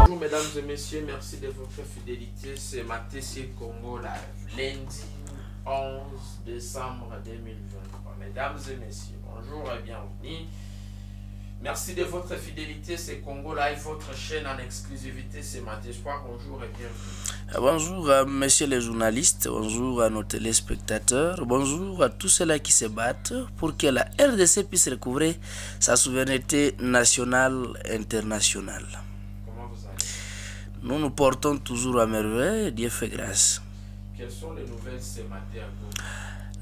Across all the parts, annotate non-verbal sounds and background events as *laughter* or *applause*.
Bonjour mesdames et messieurs, merci de votre fidélité. C'est Mathieu Congo Live, lundi 11 décembre 2023. Mesdames et messieurs, bonjour et bienvenue. Merci de votre fidélité, c'est Congo Live, votre chaîne en exclusivité, c'est Mathieu Bonjour et bienvenue. Euh, bonjour à euh, messieurs les journalistes, bonjour à nos téléspectateurs, bonjour à tous ceux-là qui se battent pour que la RDC puisse recouvrer sa souveraineté nationale et internationale. Comment vous allez Nous nous portons toujours à merveille, Dieu fait grâce. Quelles sont les nouvelles ce matin à Goma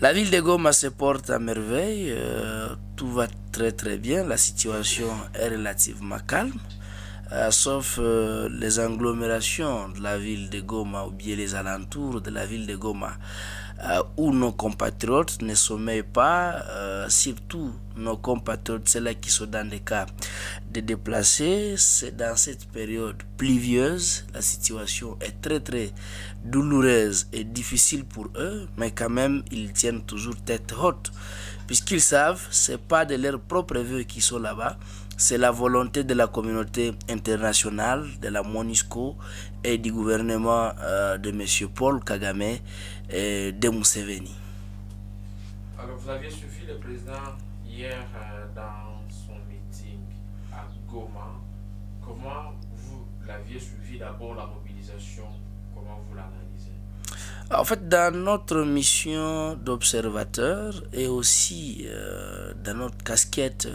La ville de Goma se porte à merveille. Euh, tout va très très bien, la situation est relativement calme, euh, sauf euh, les agglomérations de la ville de Goma ou bien les alentours de la ville de Goma, euh, où nos compatriotes ne sommeillent pas, surtout nos compatriotes, ceux-là qui sont dans des cas de déplacés, c'est dans cette période pluvieuse, la situation est très très douloureuse et difficile pour eux, mais quand même ils tiennent toujours tête haute puisqu'ils savent, ce n'est pas de leurs propres vœux qui sont là-bas, c'est la volonté de la communauté internationale, de la MONUSCO et du gouvernement euh, de M. Paul Kagame et de Mousséveni. Alors vous aviez suivi le président hier euh, dans son meeting à Goma. Comment vous l'aviez suivi d'abord la mobilisation Comment vous l'analysez en fait, dans notre mission d'observateur et aussi euh, dans notre casquette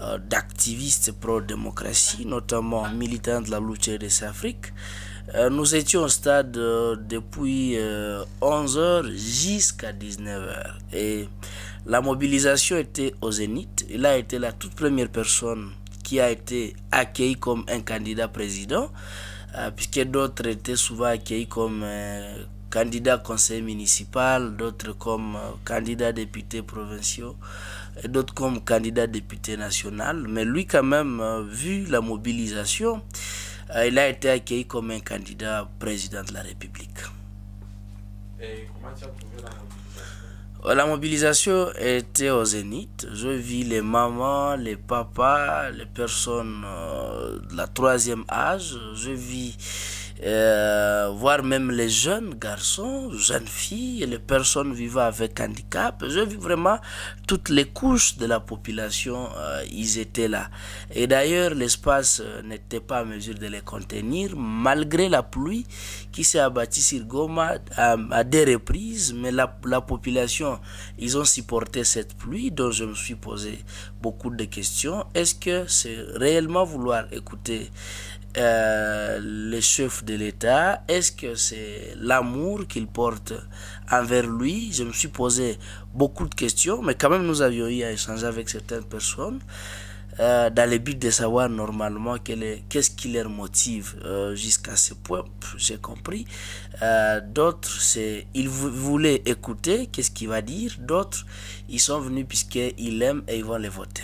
euh, d'activiste pro-démocratie, notamment militant de la lutte des Afriques, euh, nous étions au stade depuis 11h jusqu'à 19h. Et la mobilisation était au zénith. Il a été la toute première personne qui a été accueillie comme un candidat président, puisque d'autres étaient souvent accueillis comme candidat conseil municipal, d'autres comme euh, candidat député provinciaux, et d'autres comme candidat député national. Mais lui quand même, euh, vu la mobilisation, euh, il a été accueilli comme un candidat président de la République. Et comment tu as trouvé la mobilisation La mobilisation était au zénith. Je vis les mamans, les papas, les personnes de la troisième âge. Je vis euh, voire même les jeunes garçons, jeunes filles, les personnes vivant avec handicap. Je vis vraiment toutes les couches de la population, euh, ils étaient là. Et d'ailleurs, l'espace euh, n'était pas à mesure de les contenir, malgré la pluie qui s'est abattue sur Goma à, des reprises, mais la, la population, ils ont supporté cette pluie dont je me suis posé beaucoup de questions. Est-ce que c'est réellement vouloir écouter euh, le chef de l'État Est-ce que c'est l'amour qu'il porte envers lui Je me suis posé beaucoup de questions, mais quand même nous avions eu à échanger avec certaines personnes euh, dans le but de savoir normalement qu'est-ce qui leur motive euh, jusqu'à ce point, j'ai compris. D'autres, c'est ils voulaient écouter qu'est-ce qu'il va dire. D'autres, ils sont venus puisqu'ils l'aiment et ils vont les voter.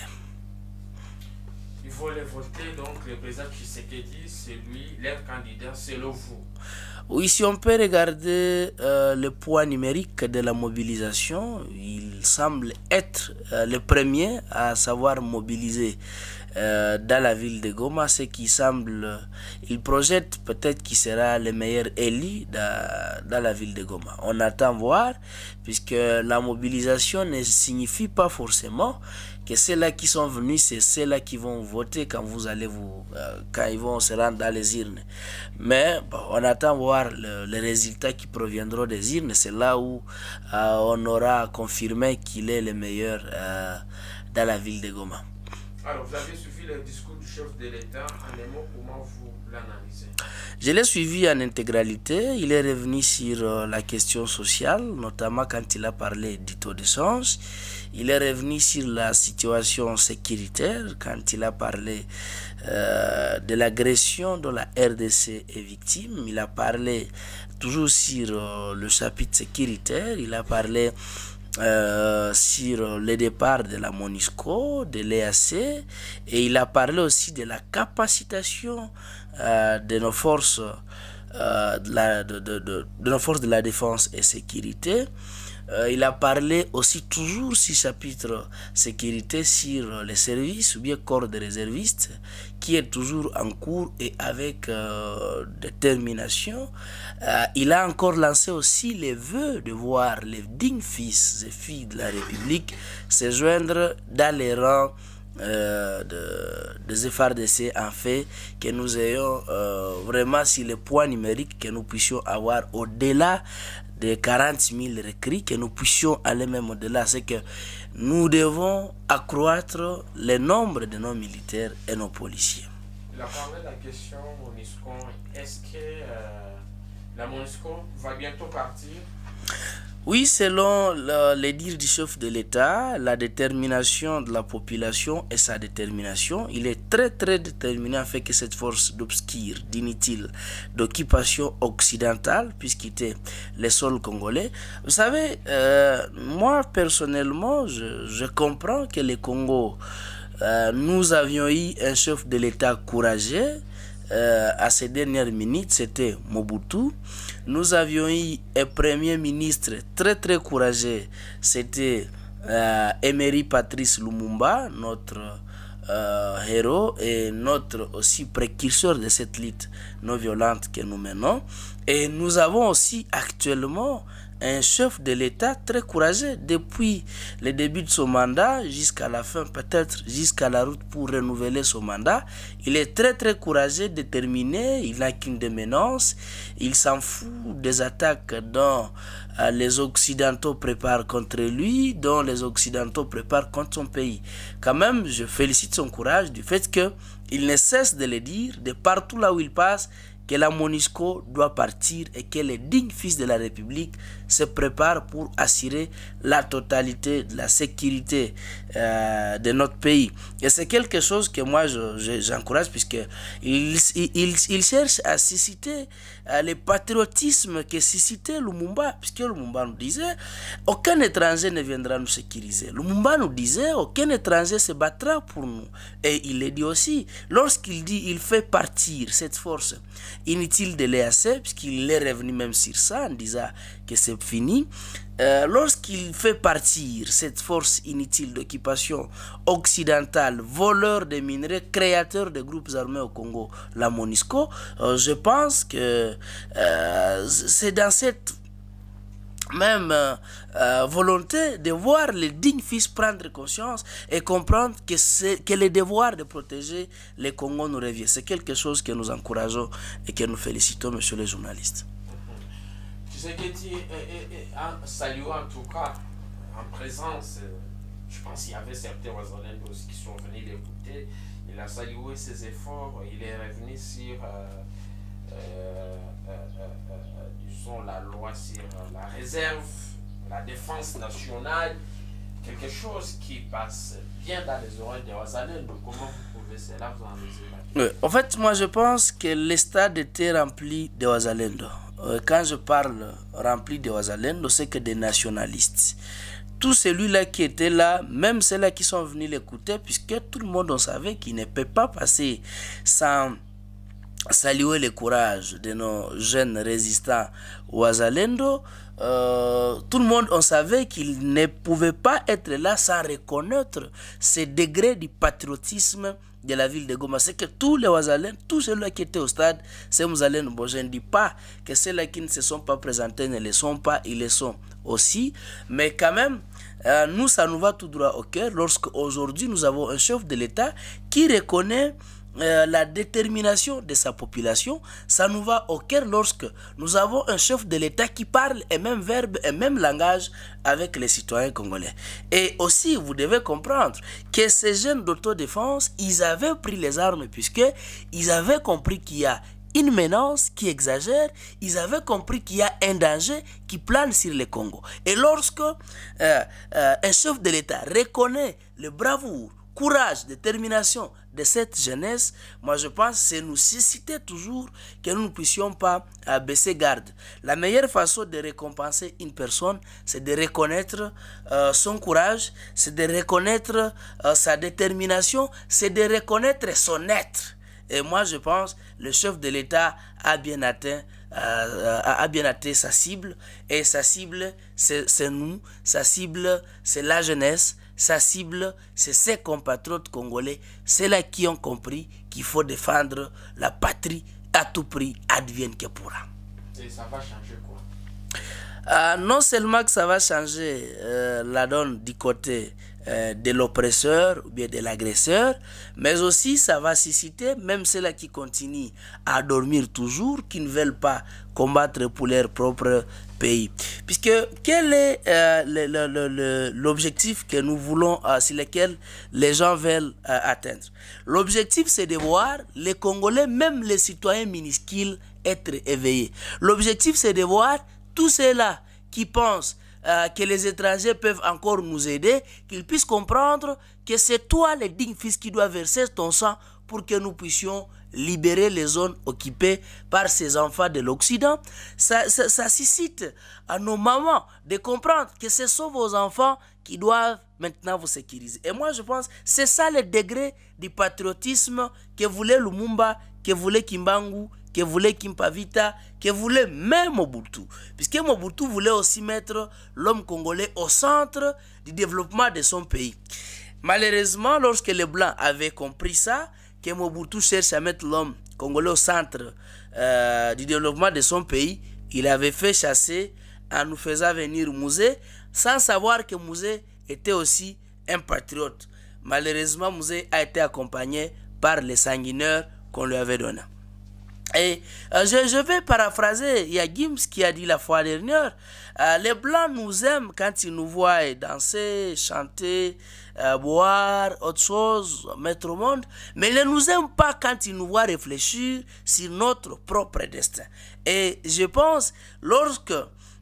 Vous les voter, donc le président Tshisekedi, c'est lui, leur candidat, selon vous. Oui, si on peut regarder euh, le poids numérique de la mobilisation, il semble être euh, le premier à savoir mobiliser euh, dans la ville de Goma, ce qui semble, euh, il projette peut-être qu'il sera le meilleur élu dans, dans, la ville de Goma. On attend voir, puisque la mobilisation ne signifie pas forcément que ceux-là qui sont venus, c'est ceux-là qui vont voter quand vous allez vous, euh, quand ils vont se rendre dans les urnes. Mais on attend voir le, les résultats qui proviendront des urnes. C'est là où on aura confirmé qu'il est le meilleur dans la ville de Goma. Alors, vous avez suivi le discours du chef de l'État. comment vous l'analysez Je l'ai suivi en intégralité. Il est revenu sur euh, la question sociale, notamment quand il a parlé du taux de Il est revenu sur la situation sécuritaire quand il a parlé euh, de l'agression dont la RDC est victime. Il a parlé toujours sur euh, le chapitre sécuritaire. Il a parlé euh, sur le départ de la MONUSCO, de l'EAC, et il a parlé aussi de la capacitation euh, de nos forces. Euh, de, nos forces de la défense et sécurité euh, il a parlé aussi toujours si chapitre sécurité sur les services ou bien corps de réservistes qui est toujours en cours et avec euh, détermination. Euh, il a encore lancé aussi les vœux de voir les dignes fils et filles de la République se joindre dans les rangs de, des en fait que nous ayons vraiment si le points numérique que nous puissions avoir au-delà de 40 000 recrues, que nous puissions aller même au-delà. C'est que nous devons accroître le nombre de nos militaires et nos policiers. La de la question, Moniscon, est-ce que euh, la MONUSCO va bientôt partir oui, selon les dires du chef de l'État, la détermination de la population est sa détermination, il est très très déterminé à faire que cette force d'obscur, d'inutile, d'occupation occidentale puisse quitter les sols congolais. Vous savez, euh, moi personnellement, je, comprends que les Congo, euh, nous avions eu un chef de l'État courageux, euh, à ces dernières minutes, c'était Mobutu. Nous avions eu un premier ministre très très courageux, c'était euh, Emery Patrice Lumumba, notre euh, héros et notre aussi précurseur de cette lutte non violente que nous menons. Et nous avons aussi actuellement un chef de l'État très courageux depuis le début de son mandat jusqu'à la fin, peut-être jusqu'à la route pour renouveler son mandat. Il est très très courageux, déterminé, il n'a qu'une déménance, il s'en fout des attaques dont euh, les Occidentaux préparent contre lui, dont les Occidentaux préparent contre son pays. Quand même, je félicite son courage du fait que il ne cesse de le dire, de partout là où il passe, que la MONUSCO doit partir et que les dignes fils de la République se préparent pour assurer la totalité de la sécurité euh, de notre pays. Et c'est quelque chose que moi j'encourage puisque puisqu'ils il, cherchent à susciter euh, le patriotisme que suscitait Lumumba, puisque Lumumba nous disait, aucun étranger ne viendra nous sécuriser. Lumumba nous disait, aucun étranger se battra pour nous. Et il le dit aussi, lorsqu'il dit, il fait partir cette force, inutile de l'EAC, puisqu'il est revenu même sur ça en disant, que c'est fini. Euh, lorsqu'il fait partir cette force inutile d'occupation occidentale, voleur des minerais, créateur des groupes armés au Congo, la MONUSCO, euh, je pense que euh, c'est dans cette même volonté de voir les dignes fils prendre conscience et comprendre que, c'est que le devoir de protéger les Congos nous revient. C'est quelque chose que nous encourageons et que nous félicitons, monsieur le journaliste. Tshisekedi salué en tout cas en présence. Euh, je pense qu'il y avait certains Rwandais qui sont venus l'écouter. Il a salué ses efforts. Il est revenu sur euh, euh, disons, la loi sur la réserve, la défense nationale. Quelque chose qui passe bien dans les oreilles des Rwandais. Comment vous pouvez cela vous en dire En fait, moi je pense que le stade était rempli de Wazalendo. Euh, quand je parle rempli de Oazalendo, c'est que des nationalistes. Tout celui-là qui était là, même ceux-là qui sont venus l'écouter, puisque tout le monde en savait qu'il ne peut pas passer sans saluer le courage de nos jeunes résistants Wazalendo, euh, tout le monde, on savait qu'il ne pouvait pas être là sans reconnaître ce degré du patriotisme de la ville de Goma. C'est que tous les Wazalens, tous ceux-là qui étaient au stade, ces Oazalens je ne dis pas que ceux-là qui ne se sont pas présentés ne le sont pas, ils le sont aussi. Mais quand même, euh, nous, ça nous va tout droit au cœur lorsque aujourd'hui nous avons un chef de l'État qui reconnaît euh, la détermination de sa population, ça nous va au cœur lorsque nous avons un chef de l'État qui parle et même verbe et même langage avec les citoyens congolais. Et aussi, vous devez comprendre que ces jeunes d'autodéfense, ils avaient pris les armes puisque ils avaient compris qu'il y a une menace qui exagère, ils avaient compris qu'il y a un danger qui plane sur le Congo. Et lorsque euh, euh, un chef de l'État reconnaît le bravoure, courage, détermination de cette jeunesse, moi je pense c'est nous susciter toujours que nous ne puissions pas euh, baisser garde. La meilleure façon de récompenser une personne, c'est de reconnaître euh, son courage, c'est de reconnaître euh, sa détermination, c'est de reconnaître son être. Et moi je pense le chef de l'État a bien atteint a, bien atteint sa cible. Et sa cible, c'est nous. Sa cible, c'est la jeunesse. Sa cible, c'est ses compatriotes congolais, ceux-là qui ont compris qu'il faut défendre la patrie à tout prix, advienne que pourra. Et ça va changer quoi ah, Non seulement que ça va changer euh, la donne du côté euh, de l'oppresseur ou bien de l'agresseur, mais aussi ça va susciter même ceux-là qui continuent à dormir toujours, qui ne veulent pas combattre pour leurs propres pays. Puisque quel est euh, l'objectif que nous voulons, euh, sur lequel les gens veulent euh, atteindre L'objectif, c'est de voir les Congolais, même les citoyens minuscules, être éveillés. L'objectif, c'est de voir tous ceux-là qui pensent euh, que les étrangers peuvent encore nous aider, qu'ils puissent comprendre que c'est toi le digne fils qui dois verser ton sang pour que nous puissions libérer les zones occupées par ces enfants de l'Occident, ça, suscite à nos mamans de comprendre que ce sont vos enfants qui doivent maintenant vous sécuriser. Et moi, je pense c'est ça le degré du patriotisme que voulait Lumumba, que voulait Kimbangu, que voulait Kimpavita, que voulait même Mobutu. Puisque Mobutu voulait aussi mettre l'homme congolais au centre du développement de son pays. Malheureusement, lorsque les Blancs avaient compris ça, Mobutu cherche à mettre l'homme congolais au centre euh, du développement de son pays, il avait fait chasser en nous faisant venir Mouzé, sans savoir que Mouzé était aussi un patriote. Malheureusement, Mouzé a été accompagné par les sanguineurs qu'on lui avait donnés. Et euh, je, vais paraphraser Yagims qui a dit la fois dernière, euh, les Blancs nous aiment quand ils nous voient danser, chanter, euh, boire autre chose, mettre au monde, mais il ne nous aime pas quand il nous voit réfléchir sur notre propre destin. Et je pense, lorsque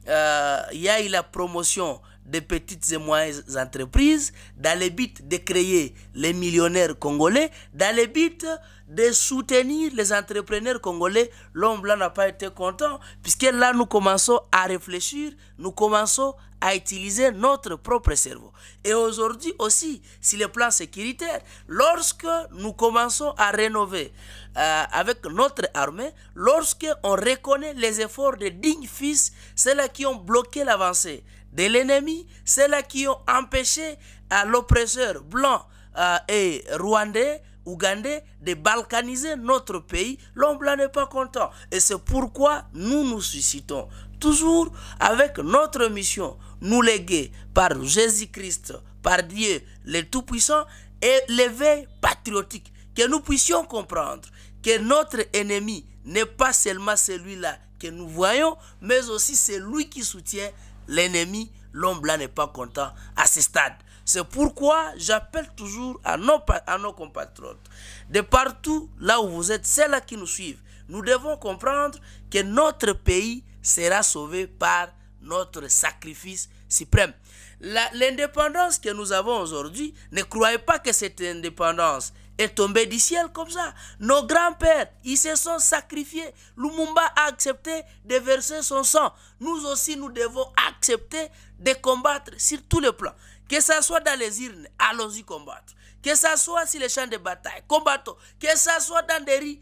euh, il y a eu la promotion des petites et moyennes entreprises, dans le but de créer les millionnaires congolais, dans le but de soutenir les entrepreneurs congolais, l'homme blanc n'a pas été content, puisque là, nous commençons à réfléchir, nous commençons à utiliser notre propre cerveau. Et aujourd'hui aussi, sur le plan sécuritaire, lorsque nous commençons à rénover euh, avec notre armée, lorsque on reconnaît les efforts des dignes fils, ceux-là qui ont bloqué l'avancée de l'ennemi, ceux-là qui ont empêché à euh, l'oppresseur blanc euh, et rwandais ougandais de balkaniser notre pays, l'homme là n'est pas content. Et c'est pourquoi nous nous suscitons toujours avec notre mission, nous léguer par Jésus-Christ, par Dieu le Tout-Puissant, et l'éveil patriotique, que nous puissions comprendre que notre ennemi n'est pas seulement celui-là que nous voyons, mais aussi celui qui soutient l'ennemi. L'homme blanc n'est pas content à ce stade. C'est pourquoi j'appelle toujours à nos, compatriotes, de partout là où vous êtes, celles là qui nous suivent, nous devons comprendre que notre pays sera sauvé par notre sacrifice suprême. L'indépendance que nous avons aujourd'hui, ne croyez pas que cette indépendance est tombée du ciel comme ça. Nos grands-pères, ils se sont sacrifiés. Lumumba a accepté de verser son sang. Nous aussi, nous devons accepter de combattre sur tous les plans. Que ça soit dans les urnes, allons-y combattre. Que ça soit sur les champs de bataille, combattons. Que ça soit dans des riz,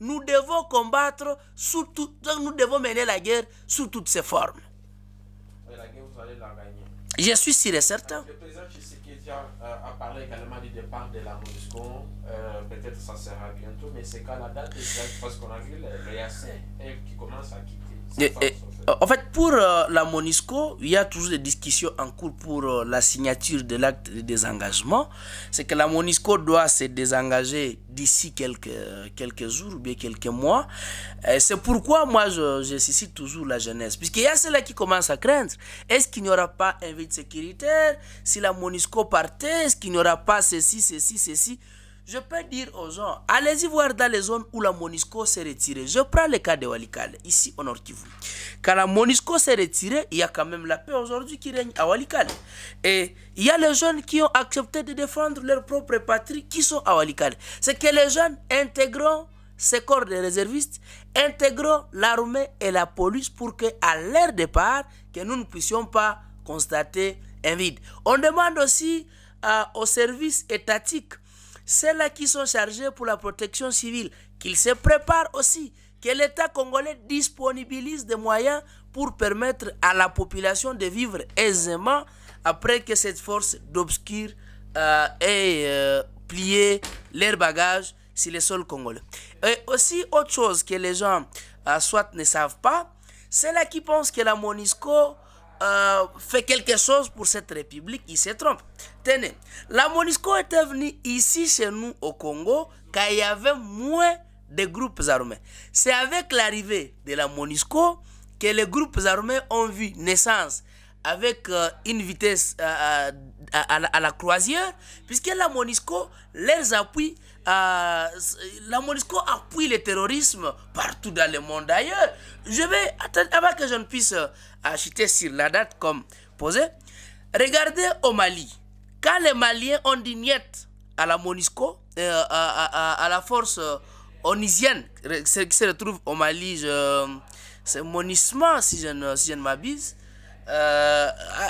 nous devons combattre, nous devons mener la guerre sous toutes ses formes. Et la guerre, vous allez la gagner. Je suis sûr et certain. Le président Tshisekedi a, parlé également du départ de la MONUSCO. Euh, peut-être ça sera bientôt, mais c'est quand la date exacte Parce qu'on a vu le, le qui commence à quitter. Euh, en fait, pour euh, la MONISCO, il y a toujours des discussions en cours pour euh, la signature de l'acte de désengagement. C'est que la MONISCO doit se désengager d'ici quelques, quelques jours ou bien quelques mois. C'est pourquoi moi, je, je suscite toujours la jeunesse. Puisqu'il y a ceux-là qui commencent à craindre. Est-ce qu'il n'y aura pas un vide sécuritaire Si la MONISCO partait, est-ce qu'il n'y aura pas ceci, ceci, ceci je peux dire aux gens, allez-y voir dans les zones où la Monisco s'est retirée. Je prends le cas de Walikale, ici au Nord Kivu. Quand la Monisco s'est retirée, il y a quand même la paix aujourd'hui qui règne à Walikale. Et il y a les jeunes qui ont accepté de défendre leur propre patrie qui sont à Walikale. C'est que les jeunes intégrant ces corps de réservistes, intégrant l'armée et la police pour que à leur départ, que nous ne puissions pas constater un vide. On demande aussi euh, aux services étatiques celles-là qui sont chargées pour la protection civile, qu'ils se préparent aussi, que l'État congolais disponibilise des moyens pour permettre à la population de vivre aisément après que cette force d'obscur euh, ait euh, plié leurs bagages sur le sol congolais. Et aussi, autre chose que les gens euh, ne savent pas, c'est là qui pensent que la MONISCO euh, fait quelque chose pour cette république, il se trompe. Tenez, la MONISCO était venue ici chez nous au Congo quand il y avait moins de groupes armés. C'est avec l'arrivée de la MONISCO que les groupes armés ont vu naissance avec euh, une vitesse euh, à, la croisière, puisque la MONISCO les appuie euh, la MONISCO appuie le terrorisme partout dans le monde d'ailleurs. Je vais, avant que je ne puisse euh, acheter sur la date comme posé. regardez au Mali. Quand les Maliens ont dit à la MONISCO, euh, à, la force onisienne qui se retrouve au Mali, c'est monissement, si je ne, si m'abuse,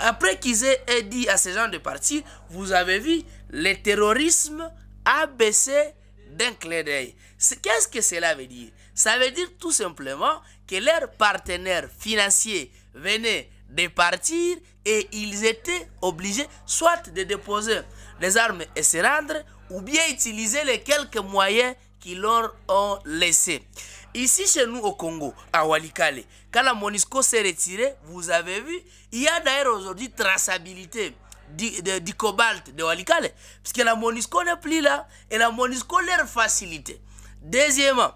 après qu'ils aient dit à ces gens de partir, vous avez vu, le terrorisme abaissé d'un clé d'œil. Qu'est-ce que cela veut dire Ça veut dire tout simplement que leurs partenaires financiers venaient de partir et ils étaient obligés soit de déposer les armes et se rendre ou bien utiliser les quelques moyens qu'ils leur ont laissés. Ici chez nous au Congo, à Walikale, quand la Monisco s'est retirée, vous avez vu, il y a d'ailleurs aujourd'hui traçabilité du, cobalt de Walikale. puisque la MONUSCO n'est plus là et la MONUSCO leur facilité. Deuxièmement,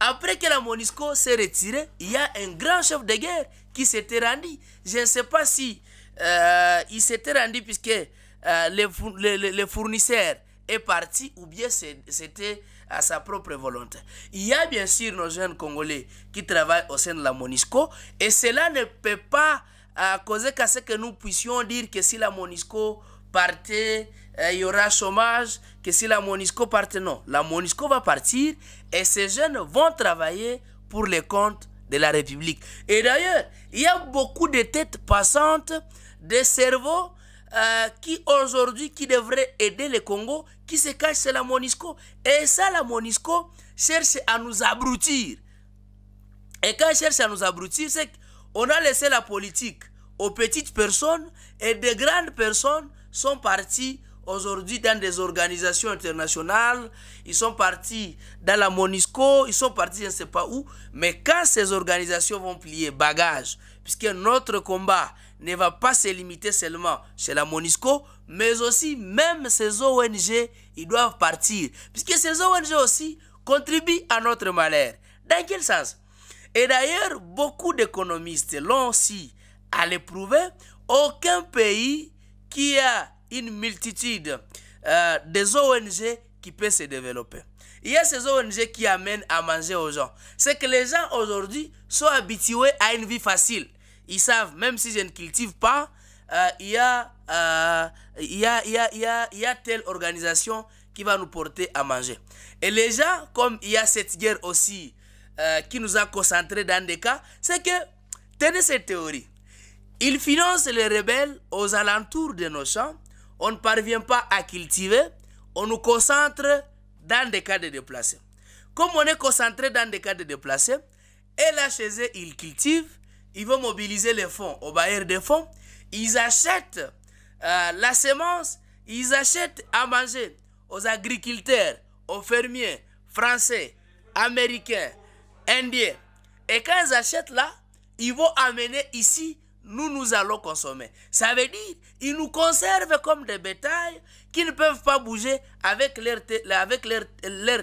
après que la MONUSCO s'est retirée, il y a un grand chef de guerre qui s'était rendu. Je ne sais pas si euh, il s'était rendu puisque euh, le, fournisseur est parti ou bien c'était à sa propre volonté. Il y a bien sûr nos jeunes Congolais qui travaillent au sein de la MONUSCO et cela ne peut pas à cause qu'à ce que nous puissions dire que si la MONISCO partait, euh, il y aura chômage, que si la MONISCO partait, non. La MONISCO va partir et ces jeunes vont travailler pour les comptes de la République. Et d'ailleurs, il y a beaucoup de têtes passantes, de cerveaux euh, qui aujourd'hui, qui devraient aider le Congo, qui se cachent sur la MONISCO. Et ça, la MONISCO cherche à nous abrutir. Et quand elle cherche à nous abrutir, c'est que on a laissé la politique aux petites personnes et des grandes personnes sont parties aujourd'hui dans des organisations internationales, ils sont partis dans la MONISCO, ils sont partis je ne sais pas où, mais quand ces organisations vont plier bagages, puisque notre combat ne va pas se limiter seulement chez la MONISCO, mais aussi même ces ONG, ils doivent partir, puisque ces ONG aussi contribuent à notre malheur. Dans quel sens et d'ailleurs, beaucoup d'économistes l'ont aussi à l'éprouver. Aucun pays qui a une multitude euh, des ONG qui peut se développer. Il y a ces ONG qui amènent à manger aux gens. C'est que les gens aujourd'hui sont habitués à une vie facile. Ils savent, même si je ne cultive pas, euh, euh, il, y a, il, y a, il, y a, il y a telle organisation qui va nous porter à manger. Et les gens, comme il y a cette guerre aussi euh, qui nous a concentrés dans des cas, c'est que, tenez cette théorie, ils financent les rebelles aux alentours de nos champs, on ne parvient pas à cultiver, on nous concentre dans des cas de déplacés. Comme on est concentré dans des cas de déplacés, et là chez eux, ils cultivent, ils vont mobiliser les fonds au bailleur des fonds, ils achètent euh, la semence, ils achètent à manger aux agriculteurs, aux fermiers français, américains, indiens. Et quand ils achètent là, ils vont amener ici, nous, nous allons consommer. Ça veut dire, ils nous conservent comme des bétails qui ne peuvent pas bouger avec leur, avec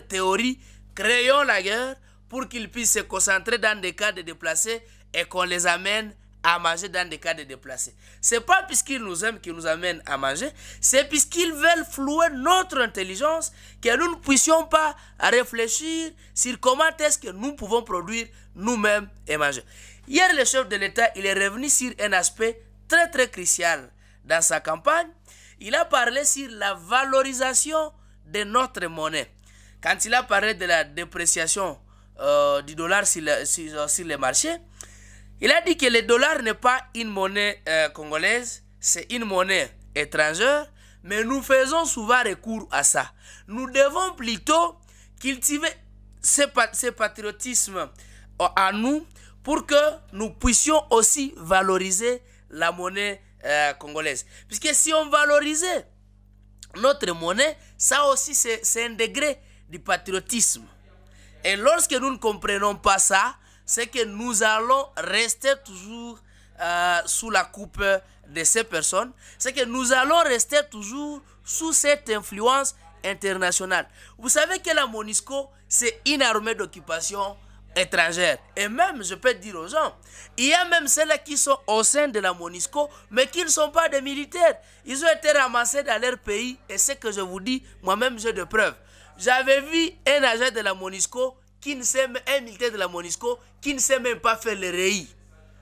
théorie. Créons la guerre pour qu'ils puissent se concentrer dans des cas de déplacés et qu'on les amène à manger dans des cas de déplacés. C'est pas puisqu'ils nous aiment qu'ils nous amènent à manger, c'est puisqu'ils veulent flouer notre intelligence que nous ne puissions pas réfléchir sur comment est-ce que nous pouvons produire nous-mêmes et manger. Hier, le chef de l'État, il est revenu sur un aspect très très crucial dans sa campagne. Il a parlé sur la valorisation de notre monnaie. Quand il a parlé de la dépréciation euh, du dollar sur euh, les marchés, il a dit que le dollar n'est pas une monnaie euh, congolaise, c'est une monnaie étrangère, mais nous faisons souvent recours à ça. Nous devons plutôt cultiver ce, patriotisme euh, à nous pour que nous puissions aussi valoriser la monnaie euh, congolaise. Puisque si on valorisait notre monnaie, ça aussi c'est un degré du patriotisme. Et lorsque nous ne comprenons pas ça, c'est que nous allons rester toujours euh, sous la coupe de ces personnes, c'est que nous allons rester toujours sous cette influence internationale. Vous savez que la MONUSCO, c'est une armée d'occupation étrangère. Et même, je peux dire aux gens, il y a même ceux-là qui sont au sein de la MONUSCO, mais qui ne sont pas des militaires. Ils ont été ramassés dans leur pays, et ce que je vous dis, moi-même j'ai des preuves. J'avais vu un agent de la MONUSCO qui ne sait un militaire de la MONISCO qui ne sait même pas faire le REI.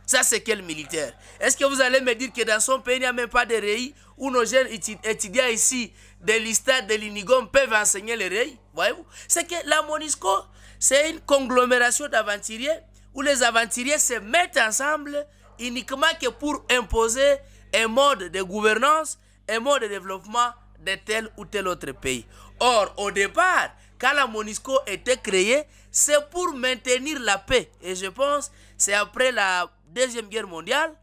Ça, c'est quel militaire Est-ce que vous allez me dire que dans son pays, il n'y a même pas de REI où nos jeunes étudiants ici de l'Istat, de l'INIGOM peuvent enseigner le REI Voyez-vous C'est que la MONISCO, c'est une conglomération d'aventuriers où les aventuriers se mettent ensemble uniquement que pour imposer un mode de gouvernance, un mode de développement de tel ou tel autre pays. Or, au départ, quand la MONUSCO était créée, c'est pour maintenir la paix. Et je pense c'est après la Deuxième Guerre mondiale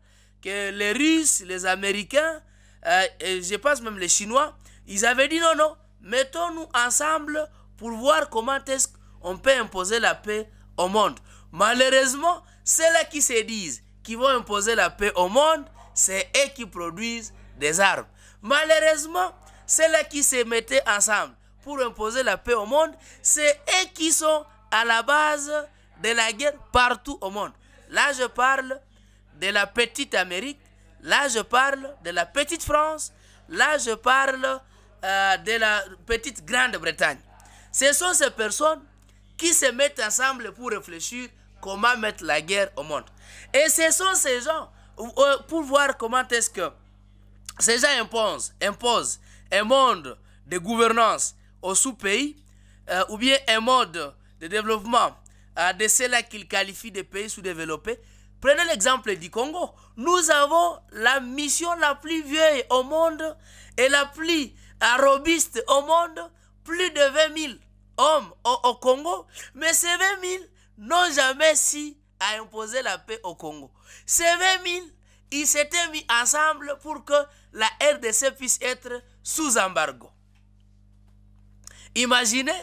que les Russes, les Américains, euh, je pense même les Chinois, ils avaient dit non, non, mettons-nous ensemble pour voir comment est-ce qu'on peut imposer la paix au monde. Malheureusement, ceux-là qui se disent qu'ils vont imposer la paix au monde, c'est eux qui produisent des armes. Malheureusement, ceux-là qui se mettaient ensemble, pour imposer la paix au monde, c'est eux qui sont à la base de la guerre partout au monde. Là, je parle de la petite Amérique, là, je parle de la petite France, là, je parle euh, de la petite Grande-Bretagne. Ce sont ces personnes qui se mettent ensemble pour réfléchir comment mettre la guerre au monde. Et ce sont ces gens, euh, pour voir comment est-ce que ces gens imposent, imposent un monde de gouvernance, au sous-pays, euh, ou bien un mode de développement euh, de ceux-là qu'il qualifie de pays sous-développés. Prenez l'exemple du Congo. Nous avons la mission la plus vieille au monde et la plus euh, robuste au monde, plus de 20 000 hommes au, Congo, mais ces 20 000 n'ont jamais si à imposer la paix au Congo. Ces 20 000, ils s'étaient mis ensemble pour que la RDC puisse être sous embargo. Imaginez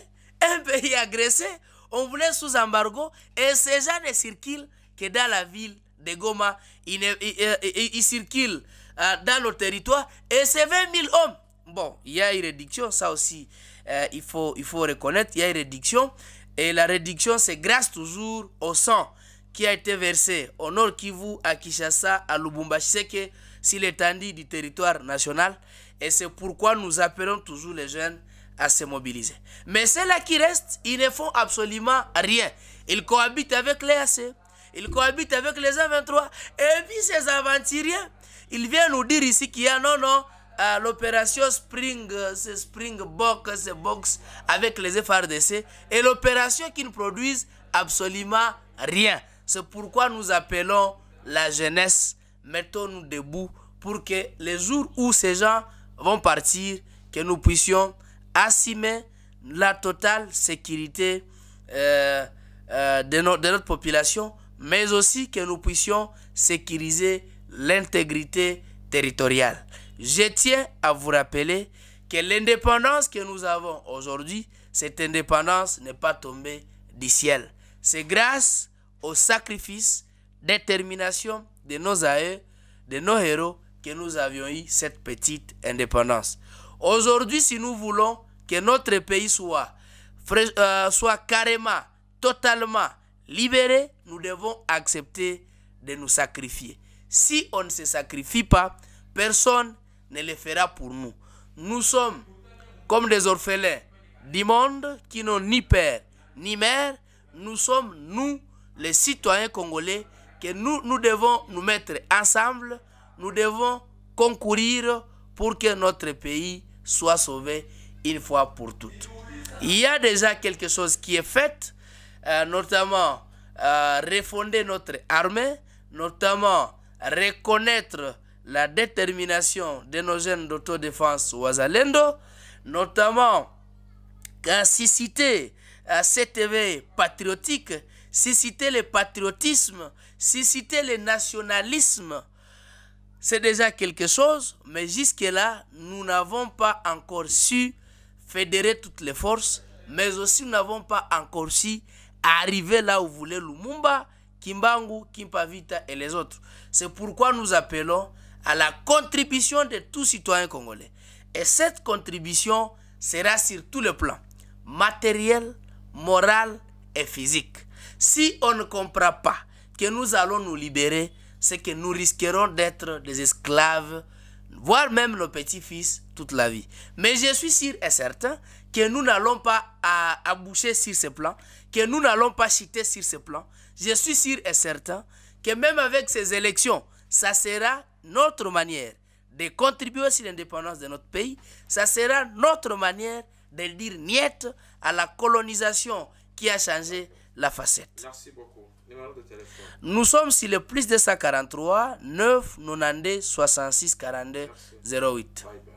un *laughs* pays agressé, on voulait sous embargo et ces gens ne circulent que dans la ville de Goma. Ils, euh, circulent euh, dans le territoire et c'est 20 000 hommes. Bon, il y a une réduction, ça aussi, euh, il, faut, il faut reconnaître, il y a une réduction. Et la réduction, c'est grâce toujours au sang qui a été versé au Nord Kivu, à Kishasa, à Lubumbashi. C'est que c'est l'étendue du territoire national. Et c'est pourquoi nous appelons toujours les jeunes à se mobiliser. Mais ceux-là qui restent, ils ne font absolument rien. Ils cohabitent avec les AC, ils cohabitent avec les A23. Et puis ces aventuriers, ils viennent nous dire ici qu'il y a non, non, euh, l'opération Spring, euh, ce Spring Box avec les FRDC. Et l'opération qui ne produisent absolument rien. C'est pourquoi nous appelons la jeunesse, mettons-nous debout pour que les jours où ces gens vont partir, que nous puissions assumer la totale sécurité euh, euh, de, de notre population, mais aussi que nous puissions sécuriser l'intégrité territoriale. Je tiens à vous rappeler que l'indépendance que nous avons aujourd'hui, cette indépendance n'est pas tombée du ciel. C'est grâce au sacrifice, détermination de nos aïeux, de nos héros, que nous avions eu cette petite indépendance. Aujourd'hui, si nous voulons que notre pays soit, euh, soit carrément, totalement libéré, nous devons accepter de nous sacrifier. Si on ne se sacrifie pas, personne ne le fera pour nous. Nous sommes comme des orphelins du monde qui n'ont ni père ni mère. Nous sommes, nous, les citoyens congolais, que nous, nous devons nous mettre ensemble. Nous devons concourir pour que notre pays soit sauvé une fois pour toutes. Il y a déjà quelque chose qui est fait, euh, notamment euh, refonder notre armée, notamment reconnaître la détermination de nos jeunes d'autodéfense Wazalendo, notamment euh, susciter euh, cet éveil patriotique, susciter le patriotisme, susciter le nationalisme c'est déjà quelque chose, mais jusque-là, nous n'avons pas encore su fédérer toutes les forces, mais aussi nous n'avons pas encore su arriver là où voulait Lumumba, Kimbangu, Kimpavita et les autres. C'est pourquoi nous appelons à la contribution de tout citoyens congolais. Et cette contribution sera sur tous les plans, matériel, moral et physique. Si on ne comprend pas que nous allons nous libérer, c'est que nous risquerons d'être des esclaves, voire même nos petits-fils toute la vie. Mais je suis sûr et certain que nous n'allons pas aboucher sur ce plan, que nous n'allons pas chiter sur ce plan. Je suis sûr et certain que même avec ces élections, ça sera notre manière de contribuer aussi à l'indépendance de notre pays. Ça sera notre manière de dire niette à la colonisation qui a changé la facette. Merci beaucoup. Nous sommes sur le plus 243 9 90 66 42 08.